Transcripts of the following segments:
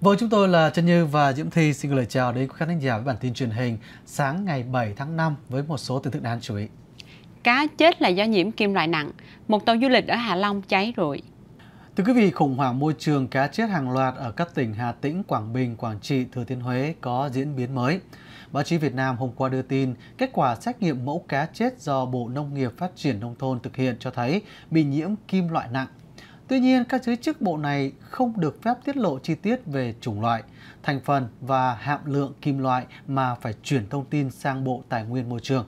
Vâng, chúng tôi là Trần Như và Diễm Thi xin gửi lời chào đến quý khán giả với bản tin truyền hình sáng ngày 7 tháng 5 với một số tin tức đáng chú ý. Cá chết là do nhiễm kim loại nặng, một tàu du lịch ở Hạ Long cháy rụi. Thưa quý vị, khủng hoảng môi trường cá chết hàng loạt ở các tỉnh Hà Tĩnh, Quảng Bình, Quảng Trị, Thừa Thiên Huế có diễn biến mới. Báo chí Việt Nam hôm qua đưa tin, kết quả xét nghiệm mẫu cá chết do Bộ Nông nghiệp Phát triển Nông thôn thực hiện cho thấy bị nhiễm kim loại nặng Tuy nhiên, các giới chức bộ này không được phép tiết lộ chi tiết về chủng loại, thành phần và hàm lượng kim loại mà phải chuyển thông tin sang Bộ Tài nguyên Môi trường.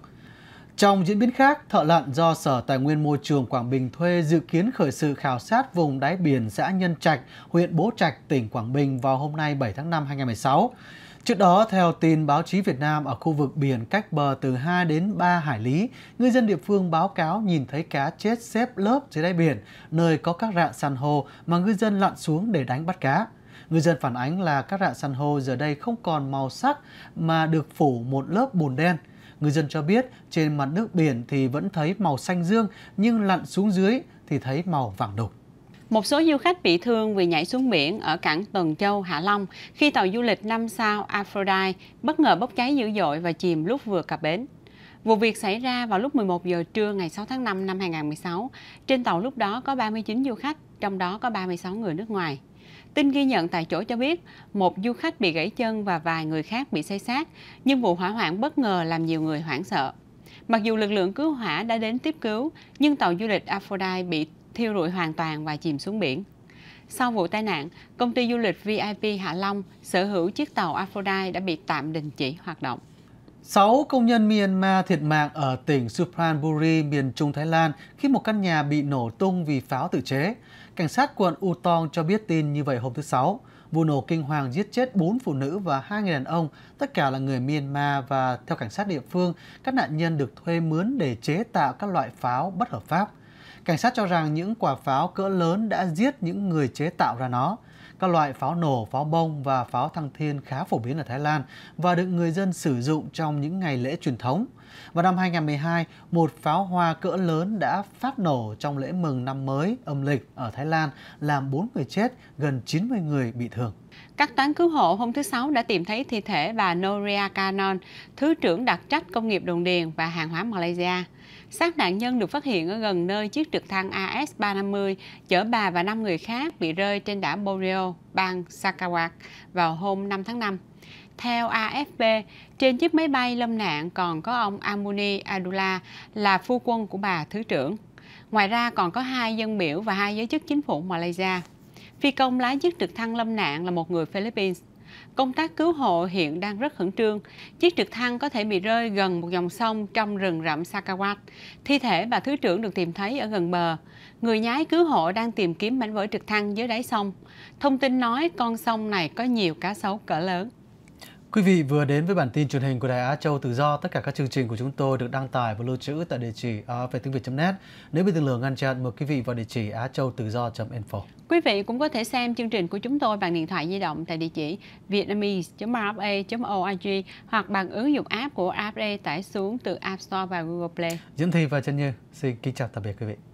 Trong diễn biến khác, thợ lặn do Sở Tài nguyên Môi trường Quảng Bình thuê dự kiến khởi sự khảo sát vùng đáy biển xã Nhân Trạch, huyện Bố Trạch, tỉnh Quảng Bình vào hôm nay 7 tháng 5 2016. Trước đó, theo tin báo chí Việt Nam, ở khu vực biển cách bờ từ 2 đến 3 hải lý, người dân địa phương báo cáo nhìn thấy cá chết xếp lớp dưới đáy biển, nơi có các rạn san hô mà ngư dân lặn xuống để đánh bắt cá. Người dân phản ánh là các rạn san hô giờ đây không còn màu sắc mà được phủ một lớp bùn đen. Người dân cho biết trên mặt nước biển thì vẫn thấy màu xanh dương nhưng lặn xuống dưới thì thấy màu vàng đục. Một số du khách bị thương vì nhảy xuống biển ở cảng Tuần Châu, Hạ Long khi tàu du lịch 5 sao Aphrodite bất ngờ bốc cháy dữ dội và chìm lúc vừa cập bến. Vụ việc xảy ra vào lúc 11 giờ trưa ngày 6 tháng 5 năm 2016. Trên tàu lúc đó có 39 du khách, trong đó có 36 người nước ngoài. Tin ghi nhận tại chỗ cho biết, một du khách bị gãy chân và vài người khác bị xây sát, nhưng vụ hỏa hoạn bất ngờ làm nhiều người hoảng sợ. Mặc dù lực lượng cứu hỏa đã đến tiếp cứu, nhưng tàu du lịch Aphrodite bị thiêu rụi hoàn toàn và chìm xuống biển. Sau vụ tai nạn, công ty du lịch VIP Hạ Long sở hữu chiếc tàu Aphrodite đã bị tạm đình chỉ hoạt động. 6 công nhân Myanmar thiệt mạng ở tỉnh Suphanburi, miền Trung Thái Lan khi một căn nhà bị nổ tung vì pháo tự chế. Cảnh sát quận Utong cho biết tin như vậy hôm thứ Sáu. Vụ nổ kinh hoàng giết chết 4 phụ nữ và 2 người đàn ông, tất cả là người Myanmar và theo cảnh sát địa phương, các nạn nhân được thuê mướn để chế tạo các loại pháo bất hợp pháp. Cảnh sát cho rằng những quả pháo cỡ lớn đã giết những người chế tạo ra nó. Các loại pháo nổ, pháo bông và pháo thăng thiên khá phổ biến ở Thái Lan và được người dân sử dụng trong những ngày lễ truyền thống – vào năm 2012, một pháo hoa cỡ lớn đã phát nổ trong lễ mừng năm mới âm lịch ở Thái Lan, làm 4 người chết, gần 90 người bị thương. Các toán cứu hộ hôm thứ Sáu đã tìm thấy thi thể bà Noria Kanon, Thứ trưởng đặc trách công nghiệp đồn điền và hàng hóa Malaysia. Xác nạn nhân được phát hiện ở gần nơi chiếc trực thăng AS-350 chở bà và 5 người khác bị rơi trên đảo Borneo, bang Sarawak vào hôm 5 tháng 5. Theo AFP, trên chiếc máy bay lâm nạn còn có ông Amuni Abdullah là phu quân của bà Thứ trưởng. Ngoài ra còn có hai dân biểu và hai giới chức chính phủ Malaysia. Phi công lái chiếc trực thăng lâm nạn là một người Philippines. Công tác cứu hộ hiện đang rất khẩn trương. Chiếc trực thăng có thể bị rơi gần một dòng sông trong rừng rậm Sakawat. Thi thể bà Thứ trưởng được tìm thấy ở gần bờ. Người nhái cứu hộ đang tìm kiếm mảnh vỡ trực thăng dưới đáy sông. Thông tin nói con sông này có nhiều cá sấu cỡ lớn. Quý vị vừa đến với bản tin truyền hình của Đài Á Châu Tự Do. Tất cả các chương trình của chúng tôi được đăng tải và lưu trữ tại địa chỉ về net Nếu bị tương lửa ngăn chặn, mời quý vị vào địa chỉ á châu tự do.info. Quý vị cũng có thể xem chương trình của chúng tôi bằng điện thoại di động tại địa chỉ vietnamese.rfa.org hoặc bằng ứng dụng app của RFA tải xuống từ App Store và Google Play. Diễm Thi và Trần Như xin kính chào tạm biệt quý vị.